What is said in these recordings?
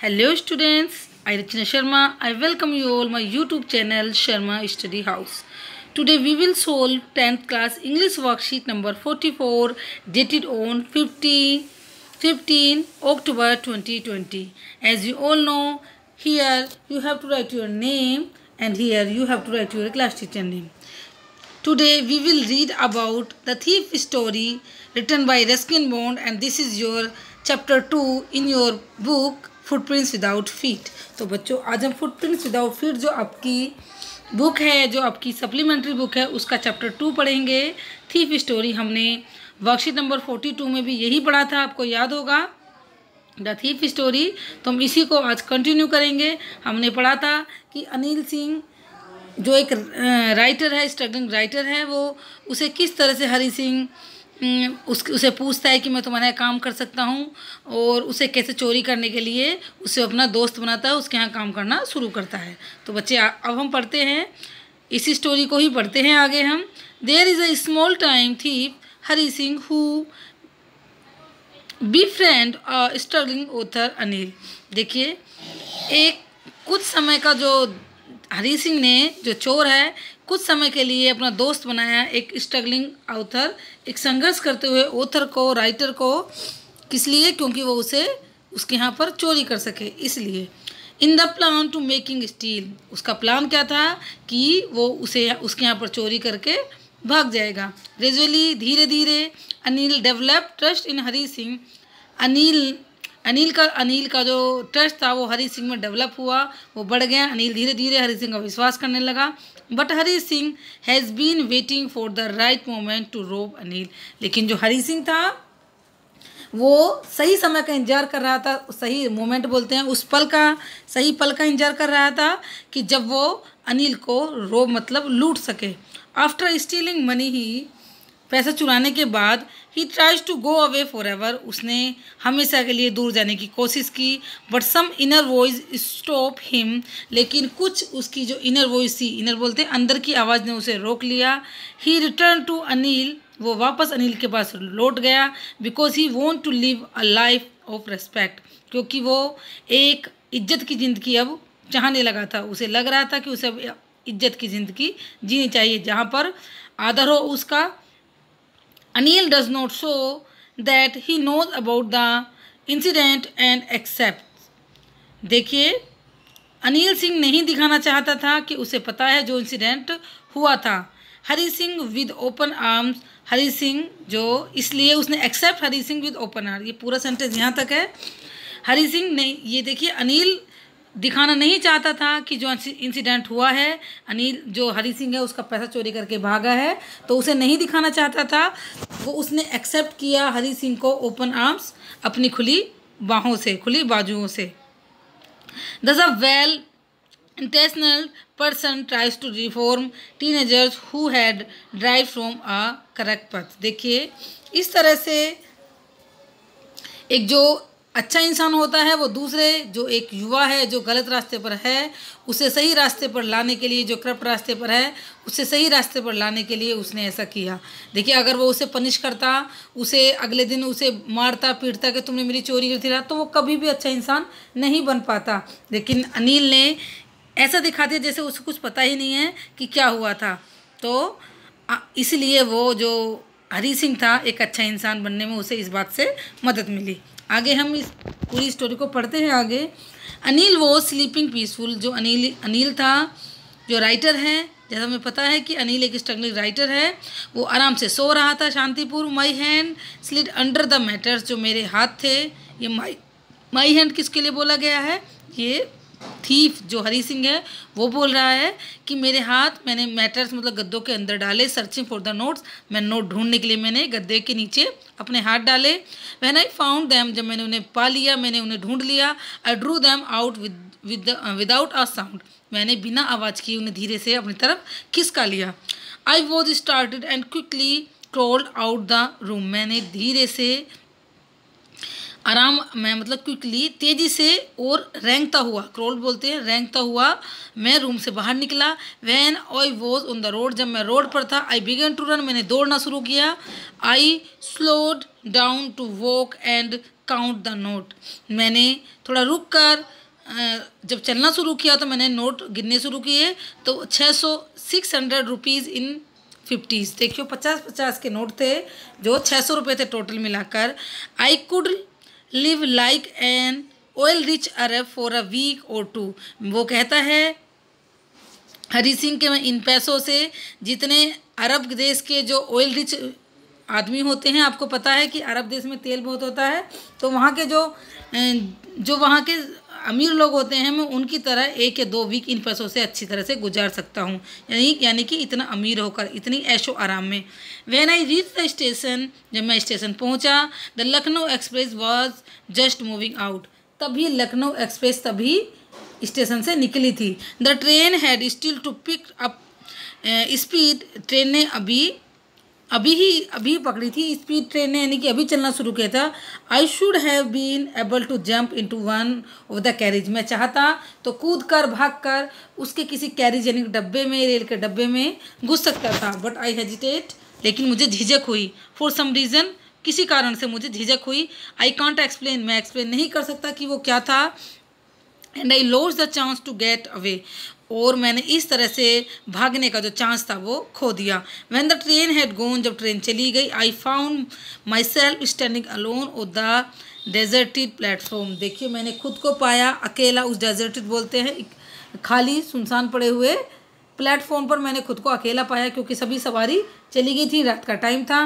Hello students, I Rachna Sharma. I welcome you all my YouTube channel Sharma Study House. Today we will solve 10th class English worksheet number 44 dated on 15, 15 October 2020. As you all know, here you have to write your name and here you have to write your class teacher name. Today we will read about the thief story written by Ruskin Bond and this is your chapter 2 in your book footprints without feet तो बच्चों आज हम footprints without feet जो आपकी book है जो आपकी supplementary book है उसका चैप्टर टू पढ़ेंगे थीफ स्टोरी हमने वर्कशीट नंबर फोर्टी टू में भी यही पढ़ा था आपको याद होगा द थीफ स्टोरी तो हम इसी को आज कंटिन्यू करेंगे हमने पढ़ा था कि अनिल सिंह जो एक राइटर है स्ट्रगलिंग राइटर है वो उसे किस तरह से हरी सिंह हम्म, उस उसे पूछता है कि मैं तुम्हारा काम कर सकता हूँ और उसे कैसे चोरी करने के लिए उसे अपना दोस्त बनाता है उसके यहाँ काम करना शुरू करता है तो बच्चे अब हम पढ़ते हैं इसी स्टोरी को ही पढ़ते हैं आगे हम there is a small time thief Hari Singh who befriend struggling author Anil देखिए एक कुछ समय का जो हरी सिंह ने जो चोर है कुछ समय के लिए अपना दोस्त बनाया एक स्ट्रगलिंग ऑथर एक संघर्ष करते हुए ऑथर को राइटर को किस लिए क्योंकि वो उसे उसके यहाँ पर चोरी कर सके इसलिए in the plan to making steal उसका प्लान क्या था कि वो उसे उसके यहाँ पर चोरी करके भाग जाएगा ग्रेजुअली धीरे धीरे Anil develop trust in Hari Singh Anil Anil का अनिल का जो ट्रस्ट था वो हरी सिंह में डेवलप हुआ वो बढ़ गया अनिल धीरे धीरे हरी सिंह का विश्वास करने लगा but Hari Singh has been waiting for the right moment to rob Anil लेकिन जो हरी सिंह था वो सही समय का इंतजार कर रहा था सही मोमेंट बोलते हैं उस पल का सही पल का इंतजार कर रहा था कि जब वो अनिल को रोब मतलब लूट सके आफ्टर स्टीलिंग मनी ही पैसा चुराने के बाद ही tries to go away forever उसने हमेशा के लिए दूर जाने की कोशिश की but some inner voice stop him लेकिन कुछ उसकी जो इनर वॉइस थी इनर बोलते अंदर की आवाज़ ने उसे रोक लिया ही रिटर्न टू अनिल वो वापस अनिल के पास लौट गया because he want to live a life of respect क्योंकि वो एक इज्जत की ज़िंदगी अब चाहने लगा था उसे लग रहा था कि उसे अब इज्जत की ज़िंदगी जीनी चाहिए जहाँ पर आदर हो उसका Anil does not show that he knows about the incident and accepts. देखिए अनिल सिंह नहीं दिखाना चाहता था कि उसे पता है जो इंसिडेंट हुआ था Hari Singh with open arms Hari Singh जो इसलिए उसने accept Hari Singh with open arm ये पूरा सेंटेंस यहाँ तक है हरी सिंह नहीं ये देखिए अनिल दिखाना नहीं चाहता था कि जो इंसिडेंट हुआ है अनिल जो हरी सिंह है उसका पैसा चोरी करके भागा है तो उसे नहीं दिखाना चाहता था वो उसने एक्सेप्ट किया हरी सिंह को ओपन आर्म्स अपनी खुली बाहों से खुली बाजुओं से thus a well person tries to reform teenagers who had drive from a correct path देखिए इस तरह से एक जो अच्छा इंसान होता है वो दूसरे जो एक युवा है जो गलत रास्ते पर है उसे सही रास्ते पर लाने के लिए जो करप्ट रास्ते पर है उसे सही रास्ते पर लाने के लिए उसने ऐसा किया देखिए अगर वो उसे पनिश करता उसे अगले दिन उसे मारता पीटता कि तुमने मेरी चोरी कर रहा तो वो कभी भी अच्छा इंसान नहीं बन पाता लेकिन अनिल ने ऐसा दिखा दिया जैसे उसे कुछ पता ही नहीं है कि क्या हुआ था तो इसलिए वो जो हरी सिंह था एक अच्छा इंसान बनने में उसे इस बात से मदद मिली आगे हम इस पूरी स्टोरी को पढ़ते हैं आगे अनिल वो स्लीपिंग पीसफुल जो अनिल अनिल था जो राइटर हैं जैसा हमें पता है कि अनिल एक स्ट्रगलिंग राइटर है वो आराम से सो रहा था शांतिपूर्व my hand slid under the mattress जो मेरे हाथ थे ये माई माई हैंड किसके लिए बोला गया है ये थीफ जो हरी सिंह है वो बोल रहा है कि मेरे हाथ मैंने मैटर्स मतलब गद्दों के अंदर डाले सर्चिंग फॉर द नोट्स मैं नोट ढूंढने के लिए मैंने गद्दे के नीचे अपने हाथ डाले वैन आई फाउंड दैम जब मैंने उन्हें पा लिया मैंने उन्हें ढूंढ लिया I drew them out with without a sound मैंने बिना आवाज़ की उन्हें धीरे से अपनी तरफ खिसका लिया I was startled and quickly trolled out the room मैंने धीरे से आराम मैं मतलब क्विकली तेज़ी से और रेंगता हुआ क्रोल बोलते हैं रेंगता हुआ मैं रूम से बाहर निकला when I was on the road जब मैं रोड पर था आई बिगन टू रन मैंने दौड़ना शुरू किया I slowed down to walk and count the note मैंने थोड़ा रुक कर जब चलना शुरू किया तो मैंने नोट गिनने शुरू किए तो छः सौ six hundred rupees in fifties देखियो पचास पचास के नोट थे जो छः सौ रुपये थे टोटल मिलाकर I could live like an oil rich Arab for a week और टू वो कहता है हरी सिंह के इन पैसों से जितने अरब देश के जो ऑयल रिच आदमी होते हैं आपको पता है कि अरब देश में तेल बहुत होता है तो वहाँ के जो जो वहाँ के अमीर लोग होते हैं मैं उनकी तरह एक या दो वीक इन पैसों से अच्छी तरह से गुजार सकता हूँ यानी यानी कि इतना अमीर होकर इतनी ऐशो आराम में when I reach the station जब मैं स्टेशन पहुँचा the Lucknow Express was just moving out तभी लखनऊ एक्सप्रेस तभी स्टेशन से निकली थी the train had still to pick up speed train ने अभी अभी ही अभी पकड़ी थी स्पीड ट्रेन ने यानी कि अभी चलना शुरू किया था I should have been able to jump in to one of the carriage मैं चाहता तो कूद कर भाग कर उसके किसी कैरेज यानी डब्बे में रेल के डब्बे में घुस सकता था बट आई हेजिटेट लेकिन मुझे झिझक हुई फॉर सम रीज़न किसी कारण से मुझे झिझक हुई आई कॉन्ट एक्सप्लेन मैं एक्सप्लेन नहीं कर सकता कि वो क्या था and I lost the chance to get away और मैंने इस तरह से भागने का जो चांस था वो खो दिया when the train had gone जब ट्रेन चली गई I found myself standing alone और द डेजर्टिड प्लेटफॉर्म देखिए मैंने खुद को पाया अकेला उस डेजर्टिड बोलते हैं खाली सुनसान पड़े हुए प्लेटफॉर्म पर मैंने खुद को अकेला पाया क्योंकि सभी सवारी चली गई थी रात का टाइम था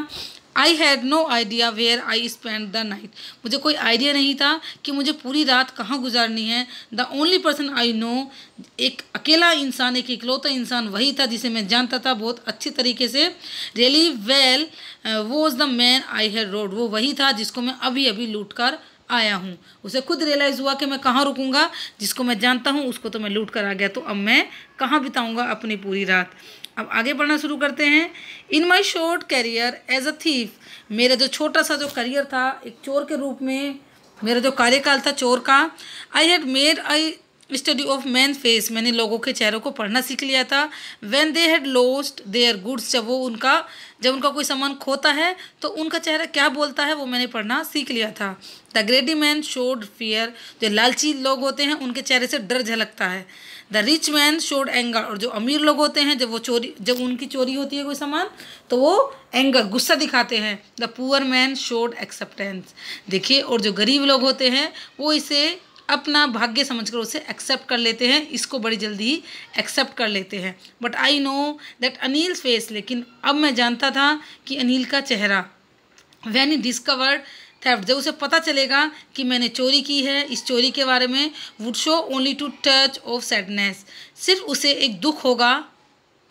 I had no idea where I spend the night मुझे कोई आइडिया नहीं था कि मुझे पूरी रात कहाँ गुजारनी है the only person I know एक अकेला इंसान एक इकलौता इंसान वही था जिसे मैं जानता था बहुत अच्छी तरीके से रियली वेल uh, वो is the man I had robbed वो वही था जिसको मैं अभी अभी लूट कर आया हूँ उसे खुद रियलाइज़ हुआ कि मैं कहाँ रुकूँगा जिसको मैं जानता हूँ उसको तो मैं लूट कर आ गया तो अब मैं कहाँ बिताऊँगा अपनी पूरी रात अब आगे बढ़ना शुरू करते हैं in my short career as a thief मेरा जो छोटा सा जो करियर था एक चोर के रूप में मेरा जो कार्यकाल था चोर का I had made I study of man face मैंने लोगों के चेहरों को पढ़ना सीख लिया था when they had lost their goods जब वो उनका जब उनका कोई सामान खोता है तो उनका चेहरा क्या बोलता है वो मैंने पढ़ना सीख लिया था the greedy man showed fear जो लालची लोग होते हैं उनके चेहरे से डर झलकता है the rich man showed anger और जो अमीर लोग होते हैं जब वो चोरी जब उनकी चोरी होती है कोई सामान तो वो एंगर गुस्सा दिखाते हैं the poor man showed acceptance देखिए और जो गरीब लोग होते हैं वो इसे अपना भाग्य समझकर उसे एक्सेप्ट कर लेते हैं इसको बड़ी जल्दी ही एक्सेप्ट कर लेते हैं but I know that Anil face लेकिन अब मैं जानता था कि अनिल का चेहरा वैन ई डिस्कवर्ड थेफ्ट जब उसे पता चलेगा कि मैंने चोरी की है इस चोरी के बारे में would show only to touch of sadness सिर्फ उसे एक दुख होगा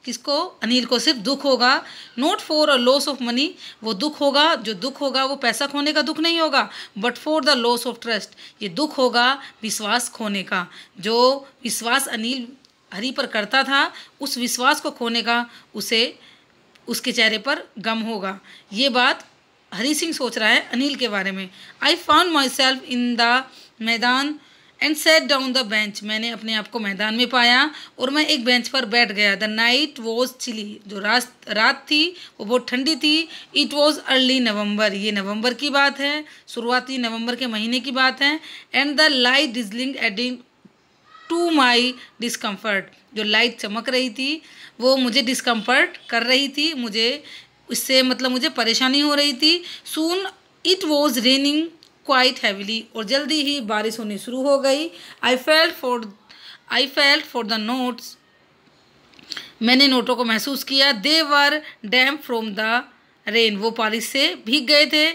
किसको अनिल को सिर्फ दुख होगा not for a loss of money वो दुख होगा जो दुख होगा वो पैसा खोने का दुख नहीं होगा but for the loss of trust ये दुख होगा विश्वास खोने का जो विश्वास अनिल हरी पर करता था उस विश्वास को खोने का उसे उसके चेहरे पर गम होगा ये बात हरी सिंह सोच रहा है अनिल के बारे में I found myself in the maidan and sat down the bench मैंने अपने आप को मैदान में पाया और मैं एक बेंच पर बैठ गया द नाइट वॉज चिली जो रात रात थी वो बहुत ठंडी थी इट वॉज अर्ली नवंबर ये नवंबर की बात है शुरुआती नवंबर के महीने की बात है and the light dazzling adding to my discomfort जो लाइट चमक रही थी वो मुझे डिस्कम्फर्ट कर रही थी मुझे उससे मतलब मुझे परेशानी हो रही थी soon it was raining quite heavily और जल्दी ही बारिश होनी शुरू हो गई I felt for I felt for the notes मैंने नोटों को महसूस किया they were damp from the rain वो बारिश से भीग गए थे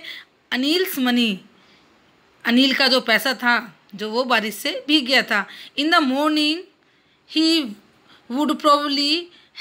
अनिल्स मनी अनिल का जो पैसा था जो वो बारिश से भीग गया था in the morning he would probably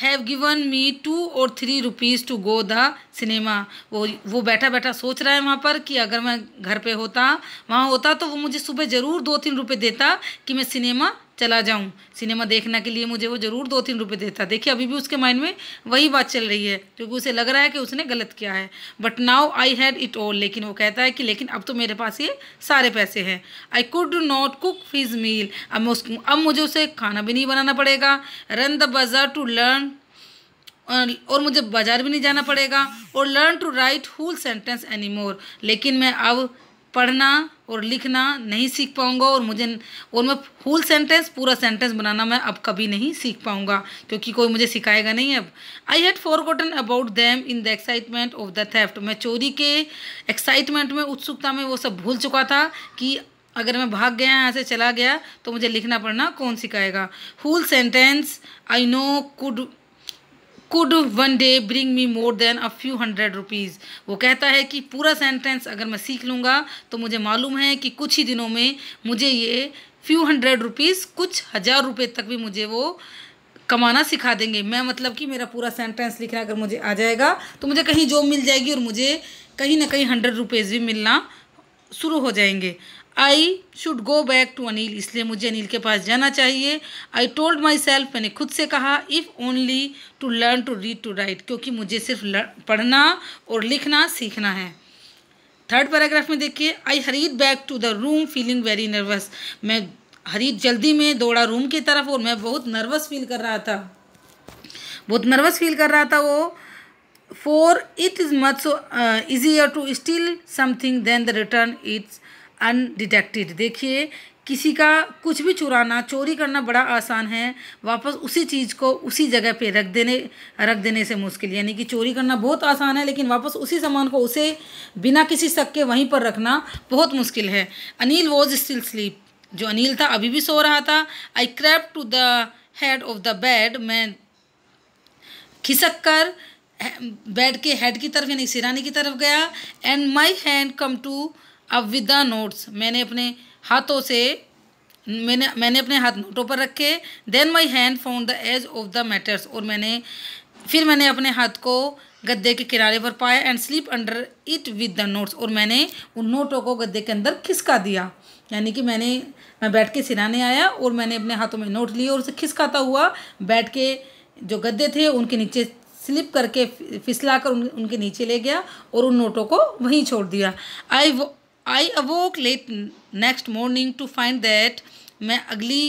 have given me two और three rupees to go the cinema वो वो बैठा बैठा सोच रहा है वहाँ पर कि अगर मैं घर पे होता वहाँ होता तो वो मुझे सुबह ज़रूर दो तीन रुपए देता कि मैं सिनेमा चला जाऊँ सिनेमा देखने के लिए मुझे वो ज़रूर दो तीन रुपये देता देखिए अभी भी उसके माइंड में वही बात चल रही है क्योंकि उसे लग रहा है कि उसने गलत किया है but now I had it all लेकिन वो कहता है कि लेकिन अब तो मेरे पास ये सारे पैसे हैं I could not cook his meal अब उस अब मुझे उसे खाना भी नहीं बनाना पड़ेगा run the bazaar to learn और मुझे बाज़ार भी नहीं जाना पड़ेगा और learn to write whole sentence any more लेकिन मैं अब पढ़ना और लिखना नहीं सीख पाऊँगा और मुझे और मैं फुल सेंटेंस पूरा सेंटेंस बनाना मैं अब कभी नहीं सीख पाऊंगा क्योंकि कोई मुझे सिखाएगा नहीं अब I had gotten about them in the excitement of the theft मैं चोरी के एक्साइटमेंट में उत्सुकता में वो सब भूल चुका था कि अगर मैं भाग गया यहाँ से चला गया तो मुझे लिखना पढ़ना कौन सिखाएगा full sentence I know could could one day bring me more than a few hundred rupees वो कहता है कि पूरा सेंटेंस अगर मैं सीख लूँगा तो मुझे मालूम है कि कुछ ही दिनों में मुझे ये फ्यू हंड्रेड रुपीज़ कुछ हज़ार रुपये तक भी मुझे वो कमाना सिखा देंगे मैं मतलब कि मेरा पूरा सेंटेंस लिखना अगर मुझे आ जाएगा तो मुझे कहीं जॉब मिल जाएगी और मुझे कहीं ना कहीं हंड्रेड रुपीज़ भी मिलना शुरू हो जाएंगे I should go back to Anil इसलिए मुझे अनिल के पास जाना चाहिए आई टोल्ड माई सेल्फ मैंने खुद से कहा if only to learn to read to write क्योंकि मुझे सिर्फ पढ़ना और लिखना सीखना है थर्ड पैराग्राफ में देखिए I hurried back to the room feeling very nervous मैं हरीद जल्दी में दौड़ा रूम की तरफ और मैं बहुत नर्वस फील कर रहा था बहुत नर्वस फील कर रहा था वो for it is much so easy to steal something than the return it's undetected देखिए किसी का कुछ भी चुराना चोरी करना बड़ा आसान है वापस उसी चीज़ को उसी जगह पे रख देने रख देने से मुश्किल यानी कि चोरी करना बहुत आसान है लेकिन वापस उसी सामान को उसे बिना किसी शक के वहीं पर रखना बहुत मुश्किल है अनिल वॉज स्टिल स्लीप जो अनिल था अभी भी सो रहा था I crept to the head of the bed मैं खिसक कर बेड के हेड की तरफ यानी सिराने की तरफ गया and my hand come to up with the notes मैंने अपने हाथों से मैंने मैंने अपने हाथ नोटों पर रखे then my hand found the edge of the mattress और मैंने फिर मैंने अपने हाथ को गद्दे के किनारे पर पाया and slip under it with the notes और मैंने उन नोटों को गद्दे के अंदर खिसका दिया यानी कि मैंने मैं बैठ के सिराने आया और मैंने अपने हाथों में नोट लिए और उसे खिसकाता हुआ बैठ के जो गद्दे थे उनके नीचे स्लिप करके फिसला कर उन, उनके नीचे ले गया और उन नोटों को वहीं छोड़ दिया I I awoke late next morning to find that मैं अगली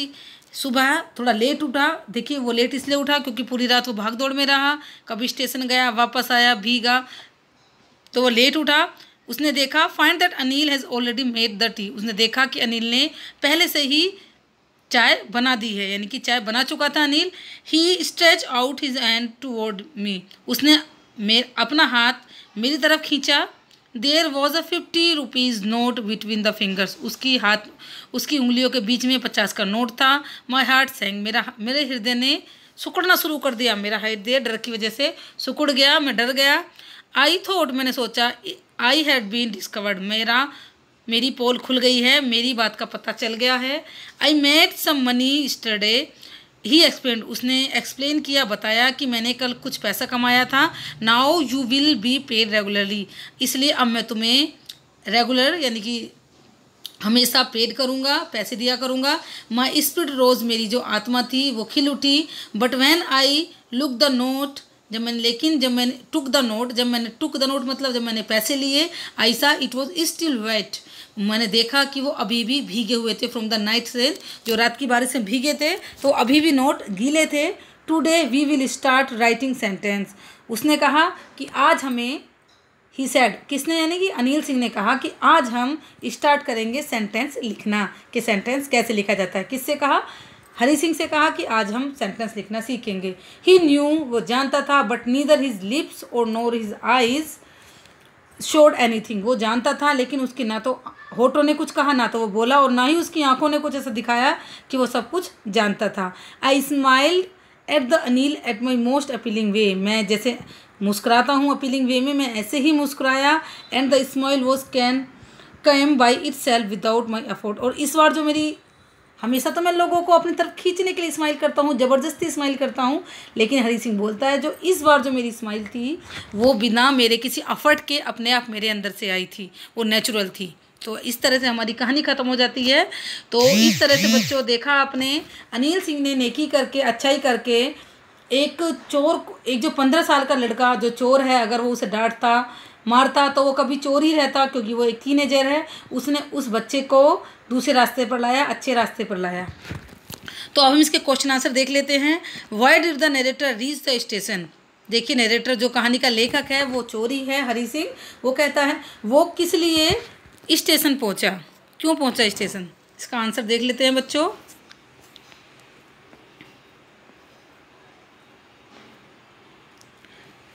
सुबह थोड़ा लेट उठा देखिए वो लेट इसलिए उठा क्योंकि पूरी रात वो भाग दौड़ में रहा कभी स्टेशन गया वापस आया भीगा तो वो लेट उठा उसने देखा find that Anil has already made the tea उसने देखा कि अनिल ने पहले से ही चाय बना दी है यानी कि चाय बना चुका था Anil he stretch out his hand toward me उसने मेर अपना हाथ मेरी तरफ खींचा there was a fifty rupees note between the fingers उसकी हाथ उसकी उंगलियों के बीच में पचास का नोट था माई हार्ट सेंग मेरा मेरे हृदय ने सुकड़ना शुरू कर दिया मेरा हृदय डर की वजह से सुकड़ गया मैं डर गया आई थॉट मैंने सोचा आई हैड बीन डिस्कवर्ड मेरा मेरी पोल खुल गई है मेरी बात का पता चल गया है I made some money yesterday he explain उसने एक्सप्लेन किया बताया कि मैंने कल कुछ पैसा कमाया था now you will be paid regularly इसलिए अब मैं तुम्हें रेगुलर यानी कि हमेशा पेड करूँगा पैसे दिया करूँगा माई स्पिरिट रोज़ मेरी जो आत्मा थी वो खिल उठी but when I look the note जब मैंने लेकिन जब मैंने टुक द नोट जब मैंने टुक द नोट मतलब जब मैंने पैसे लिए I saw it was still wet मैंने देखा कि वो अभी भी भीगे हुए थे फ्रॉम द नाइट रेन जो रात की बारिश में भीगे थे तो अभी भी नोट गीले थे today we will start writing sentence उसने कहा कि आज हमें ही सैड किसने यानी कि अनिल सिंह ने कहा कि आज हम स्टार्ट करेंगे सेंटेंस लिखना कि सेंटेंस कैसे लिखा जाता है किससे कहा हरी सिंह से कहा कि आज हम सेंटेंस लिखना सीखेंगे ही न्यू वो जानता था बट नीदर हिज लिप्स और nor his eyes showed anything वो जानता था लेकिन उसकी ना तो होटो ने कुछ कहा ना तो वो बोला और ना ही उसकी आंखों ने कुछ ऐसा दिखाया कि वो सब कुछ जानता था I smiled at the Anil at my most appealing way मैं जैसे मुस्कुराता हूँ अपीलिंग वे में मैं ऐसे ही मुस्कुराया and the smile was can came by itself without my effort और इस बार जो मेरी हमेशा तो मैं लोगों को अपनी तरफ खींचने के लिए स्माइल करता हूँ ज़बरदस्ती स्माइल करता हूँ लेकिन हरी सिंह बोलता है जो इस बार जो मेरी स्माइल थी वो बिना मेरे किसी अफर्ट के अपने आप मेरे अंदर से आई थी वो नेचुरल थी तो इस तरह से हमारी कहानी ख़त्म हो जाती है तो इस तरह से बच्चों देखा आपने अनिल सिंह ने नेकी करके अच्छाई करके एक चोर एक जो पंद्रह साल का लड़का जो चोर है अगर वो उसे डांटता मारता तो वो कभी चोर ही रहता क्योंकि वो एक टीनेजर है उसने उस बच्चे को दूसरे रास्ते पर लाया अच्छे रास्ते पर लाया तो अब हम इसके क्वेश्चन आंसर देख लेते हैं why did the narrator reach the station देखिए नेरेटर जो कहानी का लेखक है वो चोरी है हरी सिंह वो कहता है वो किस लिए स्टेशन पहुंचा क्यों पहुंचा स्टेशन इसका आंसर देख लेते हैं बच्चों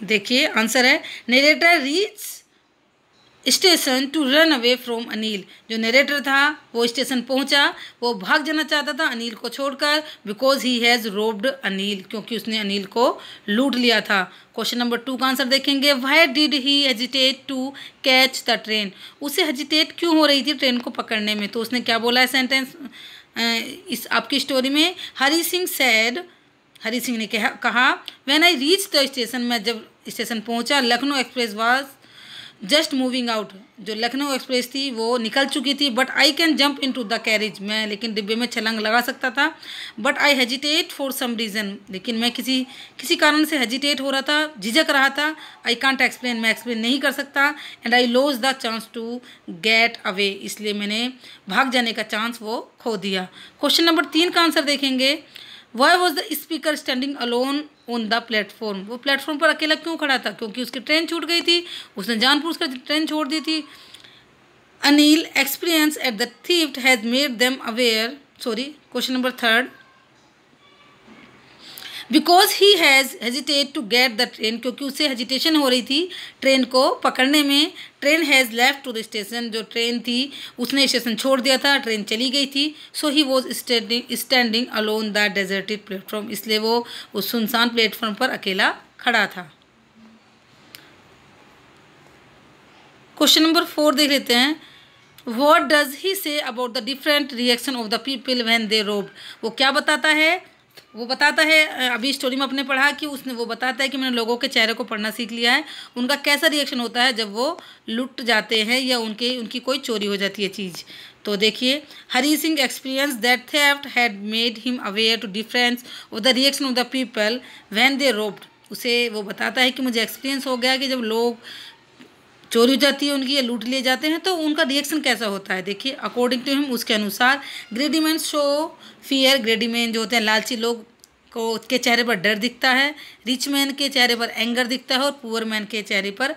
देखिए आंसर है narrator reach station to run away from Anil जो नरेटर था वो स्टेशन पहुंचा वो भाग जाना चाहता था अनिल को छोड़कर because he has robbed Anil क्योंकि उसने अनिल को लूट लिया था क्वेश्चन नंबर टू का आंसर देखेंगे why did he hesitate to catch the train उसे हेजिटेट क्यों हो रही थी ट्रेन को पकड़ने में तो उसने क्या बोला है सेंटेंस इस आपकी स्टोरी में हरी सिंह सैड हरी सिंह ने कहा when I reach the station मैं जब स्टेशन पहुंचा Lucknow express was just moving out जो लखनऊ एक्सप्रेस थी वो निकल चुकी थी but I can jump in into the carriage मैं लेकिन डिब्बे में छलंग लगा सकता था but I hesitate for some reason लेकिन मैं किसी किसी कारण से हेजिटेट हो रहा था झिझक रहा था आई कॉन्ट एक्सप्लेन मैं एक्सप्लेन नहीं कर सकता and I lose the chance to get away इसलिए मैंने भाग जाने का चांस वो खो दिया क्वेश्चन नंबर तीन का आंसर देखेंगे why was the speaker standing alone on the platform वो प्लेटफॉर्म पर अकेला क्यों खड़ा था क्योंकि उसकी ट्रेन छूट गई थी उसने जानपुर कर ट्रेन छोड़ दी थी Anil experience at the theft has made them aware sorry question number third because he has hesitate to get the train क्योंकि उसे हेजिटेशन हो रही थी ट्रेन को पकड़ने में train has left to the station जो ट्रेन थी उसने स्टेशन छोड़ दिया था ट्रेन चली गई थी so he was standing standing alone the deserted platform इसलिए वो उस सुनसान प्लेटफॉर्म पर अकेला खड़ा था क्वेश्चन नंबर फोर देख लेते हैं what does he say about the different reaction of the people when they rob वो क्या बताता है वो बताता है अभी स्टोरी में अपने पढ़ा कि उसने वो बताता है कि मैंने लोगों के चेहरे को पढ़ना सीख लिया है उनका कैसा रिएक्शन होता है जब वो लुट जाते हैं या उनके उनकी कोई चोरी हो जाती है चीज़ तो देखिए Hari Singh experience that theft had made him aware to difference of the reaction of the people when they robbed उसे वो बताता है कि मुझे एक्सपीरियंस हो गया कि जब लोग चोरी हो जाती है उनकी या लूट लिए जाते हैं तो उनका रिएक्शन कैसा होता है देखिए अकॉर्डिंग टू हिम उसके अनुसार ग्रेडीमैन शो फियर ग्रेडीमैन जो होते हैं लालची लोग को उसके चेहरे पर डर दिखता है रिच मैन के चेहरे पर एंगर दिखता है और पुअर मैन के चेहरे पर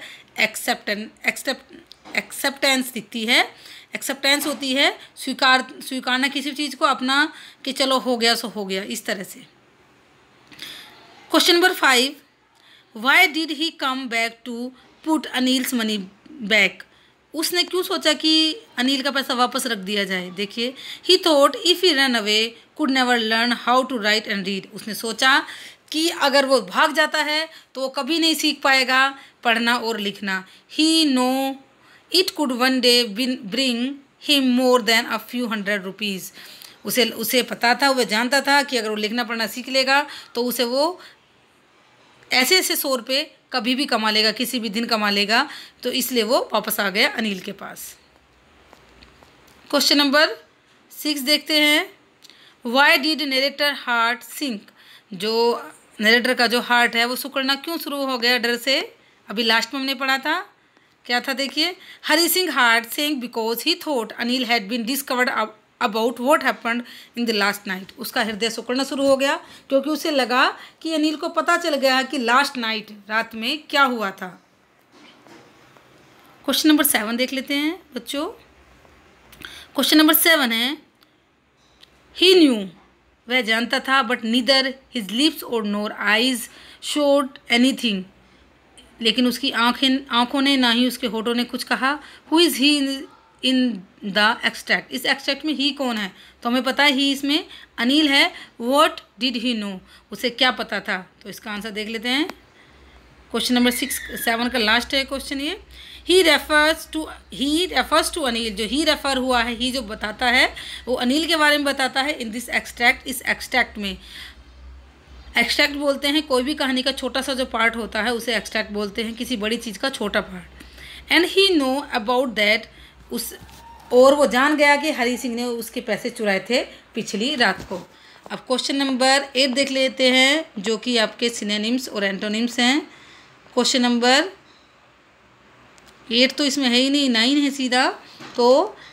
एक्सेप्टन एक्सेप्ट एक्सेप्टेंस दिखती है एक्सेप्टेंस होती है स्वीकार स्वीकारना किसी चीज़ को अपना कि चलो हो गया सो हो गया इस तरह से question number five why did he come back to put Anil's money back उसने क्यों सोचा कि अनिल का पैसा वापस रख दिया जाए देखिए he thought if he run away could never learn how to write and read उसने सोचा कि अगर वो भाग जाता है तो वो कभी नहीं सीख पाएगा पढ़ना और लिखना he know it could one day bring him more than a few hundred rupees उसे उसे पता था वह जानता था कि अगर वो लिखना पढ़ना सीख लेगा तो उसे वो ऐसे ऐसे सौ रुपये कभी भी कमा लेगा किसी भी दिन कमा लेगा तो इसलिए वो वापस आ गया अनिल के पास क्वेश्चन नंबर सिक्स देखते हैं why did narrator heart sink जो नरेटर का जो हार्ट है वो सुकड़ना क्यों शुरू हो गया डर से अभी लास्ट में हमने पढ़ा था क्या था देखिए Hari Singh heart sink because he thought Anil had been discovered about what happened in the last night उसका हृदय सुकड़ना शुरू हो गया क्योंकि उसे लगा कि अनिल को पता चल गया कि लास्ट नाइट रात में क्या हुआ था क्वेश्चन नंबर सेवन देख लेते हैं बच्चों क्वेश्चन नंबर सेवन है ही न्यू वह जानता था बट नीदर हिज लिप्स और नोर आइज शोड एनीथिंग लेकिन उसकी आंखें आंखों ने ना ही उसके होठों ने कुछ कहा who is he in the extract इस एक्सट्रैक्ट में ही कौन है तो हमें पता है ही इसमें अनिल है वॉट डिड ही नो उसे क्या पता था तो इसका आंसर देख लेते हैं क्वेश्चन नंबर सिक्स सेवन का लास्ट है क्वेश्चन ये he refers to he refers to Anil जो ही रेफर हुआ है ही जो बताता है वो अनिल के बारे में बताता है इन दिस एक्सट्रैक्ट इस एक्सट्रैक्ट में एक्सट्रैक्ट बोलते हैं कोई भी कहानी का छोटा सा जो पार्ट होता है उसे एक्सट्रैक्ट बोलते हैं किसी बड़ी चीज़ का छोटा part and he know about that उस और वो जान गया कि हरी सिंह ने उसके पैसे चुराए थे पिछली रात को अब क्वेश्चन नंबर एट देख लेते हैं जो कि आपके सिनेनिम्स और एंटोनिम्स हैं क्वेश्चन नंबर एट तो इसमें है ही नहीं नाइन है सीधा तो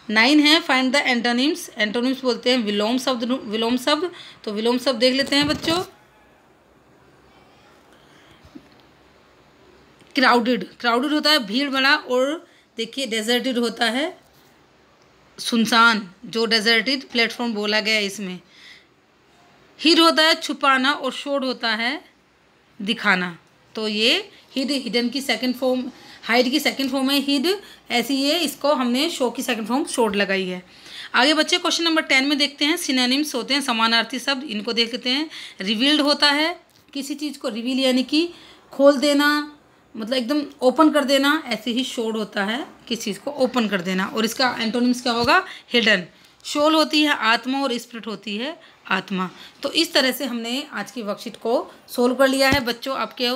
नाइन है फाइंड द एंटोनिम्स एंटोनिम्स बोलते हैं विलोम शब्द विलोम शब्द तो विलोम शब्द देख लेते हैं बच्चों क्राउडेड क्राउडेड होता है भीड़ बना और देखिए डेजर्टेड होता है सुनसान जो डेजर्टेड प्लेटफॉर्म बोला गया है इसमें हिड होता है छुपाना और शोड होता है दिखाना तो ये हिड हिडन की सेकंड फॉर्म हाइड की सेकंड फॉर्म है हिड ऐसी ये इसको हमने शो की सेकंड फॉर्म शोड लगाई है आगे बच्चे क्वेश्चन नंबर टेन में देखते हैं सिनेनिम्स होते हैं समानार्थी शब्द इनको देखते हैं रिवील्ड होता है किसी चीज़ को रिवील यानी कि खोल देना मतलब एकदम ओपन कर देना ऐसे ही शोल होता है किस चीज़ को ओपन कर देना और इसका एंटोनिम्स क्या होगा हिडन शोल होती है आत्मा और स्प्रिट होती है आत्मा तो इस तरह से हमने आज की वर्कशीट को सोल्व कर लिया है बच्चों आपके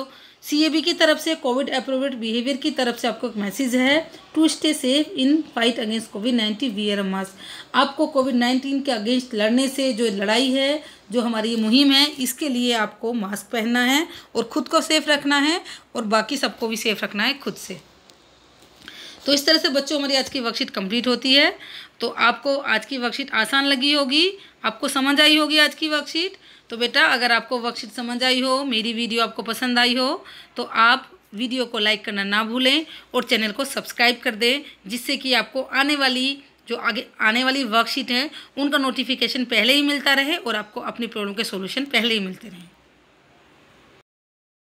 सीएबी की तरफ से कोविड अप्रोवेट बिहेवियर की तरफ से आपको एक मैसेज है to stay safe in fight against covid nineteen wear mask आपको कोविड नाइन्टीन के अगेंस्ट लड़ने से जो लड़ाई है जो हमारी मुहिम है इसके लिए आपको मास्क पहनना है और ख़ुद को सेफ रखना है और बाकी सबको भी सेफ रखना है खुद से तो इस तरह से बच्चों हमारी आज की वर्कशीट कंप्लीट होती है तो आपको आज की वर्कशीट आसान लगी होगी आपको समझ आई होगी आज की वर्कशीट तो बेटा अगर आपको वर्कशीट समझ आई हो मेरी वीडियो आपको पसंद आई हो तो आप वीडियो को लाइक करना ना भूलें और चैनल को सब्सक्राइब कर दें जिससे कि आपको आने वाली जो आगे आने वाली वर्कशीट है उनका नोटिफिकेशन पहले ही मिलता रहे और आपको अपनी प्रॉब्लम के सोल्यूशन पहले ही मिलते रहें